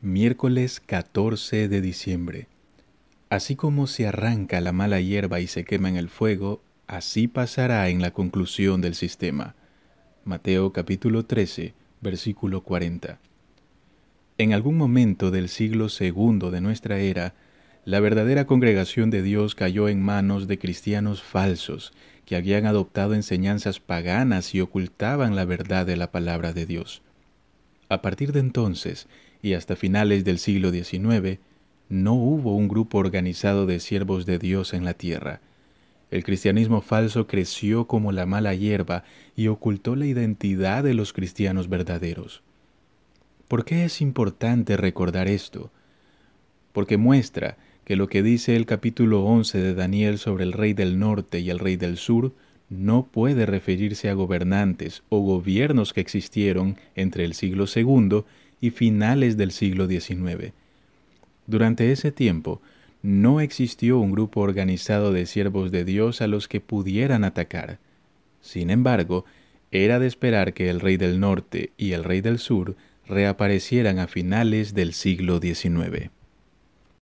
Miércoles 14 de diciembre. Así como se arranca la mala hierba y se quema en el fuego, así pasará en la conclusión del sistema. Mateo capítulo 13, versículo 40. En algún momento del siglo segundo de nuestra era, la verdadera congregación de Dios cayó en manos de cristianos falsos que habían adoptado enseñanzas paganas y ocultaban la verdad de la palabra de Dios. A partir de entonces y hasta finales del siglo XIX, no hubo un grupo organizado de siervos de Dios en la tierra. El cristianismo falso creció como la mala hierba y ocultó la identidad de los cristianos verdaderos. ¿Por qué es importante recordar esto? Porque muestra que lo que dice el capítulo 11 de Daniel sobre el rey del norte y el rey del sur no puede referirse a gobernantes o gobiernos que existieron entre el siglo II y finales del siglo XIX. Durante ese tiempo, no existió un grupo organizado de siervos de Dios a los que pudieran atacar. Sin embargo, era de esperar que el rey del norte y el rey del sur reaparecieran a finales del siglo XIX.